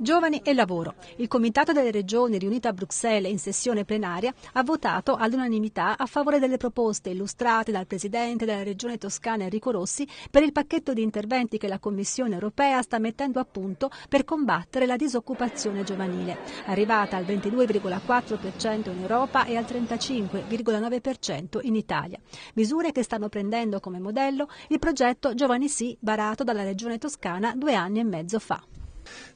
Giovani e lavoro. Il Comitato delle Regioni riunito a Bruxelles in sessione plenaria ha votato all'unanimità a favore delle proposte illustrate dal Presidente della Regione Toscana Enrico Rossi per il pacchetto di interventi che la Commissione europea sta mettendo a punto per combattere la disoccupazione giovanile, arrivata al 22,4% in Europa e al 35,9% in Italia. Misure che stanno prendendo come modello il progetto Giovani Sì varato dalla Regione Toscana due anni e mezzo fa.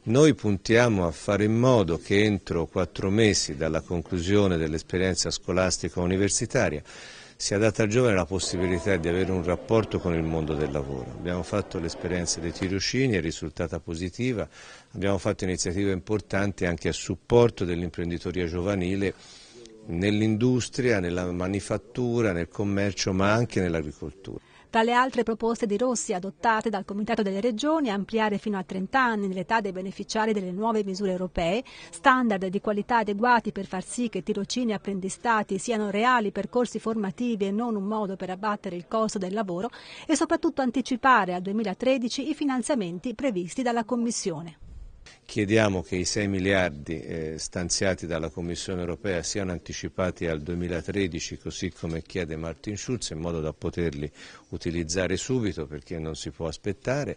Noi puntiamo a fare in modo che entro quattro mesi dalla conclusione dell'esperienza scolastica universitaria sia data al giovane la possibilità di avere un rapporto con il mondo del lavoro. Abbiamo fatto l'esperienza dei tirocini, è risultata positiva, abbiamo fatto iniziative importanti anche a supporto dell'imprenditoria giovanile nell'industria, nella manifattura, nel commercio ma anche nell'agricoltura. Tra le altre proposte di Rossi adottate dal Comitato delle Regioni, ampliare fino a 30 anni l'età dei beneficiari delle nuove misure europee, standard di qualità adeguati per far sì che tirocini e apprendistati siano reali percorsi formativi e non un modo per abbattere il costo del lavoro e soprattutto anticipare al 2013 i finanziamenti previsti dalla Commissione. Chiediamo che i 6 miliardi eh, stanziati dalla Commissione europea siano anticipati al 2013, così come chiede Martin Schulz, in modo da poterli utilizzare subito perché non si può aspettare.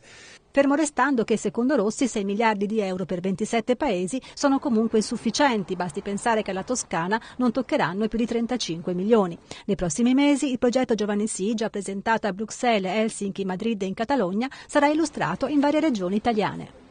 Fermo restando che secondo Rossi 6 miliardi di euro per 27 paesi sono comunque insufficienti, basti pensare che alla Toscana non toccheranno più di 35 milioni. Nei prossimi mesi il progetto Giovanni Sì, già presentato a Bruxelles, Helsinki, Madrid e in Catalogna, sarà illustrato in varie regioni italiane.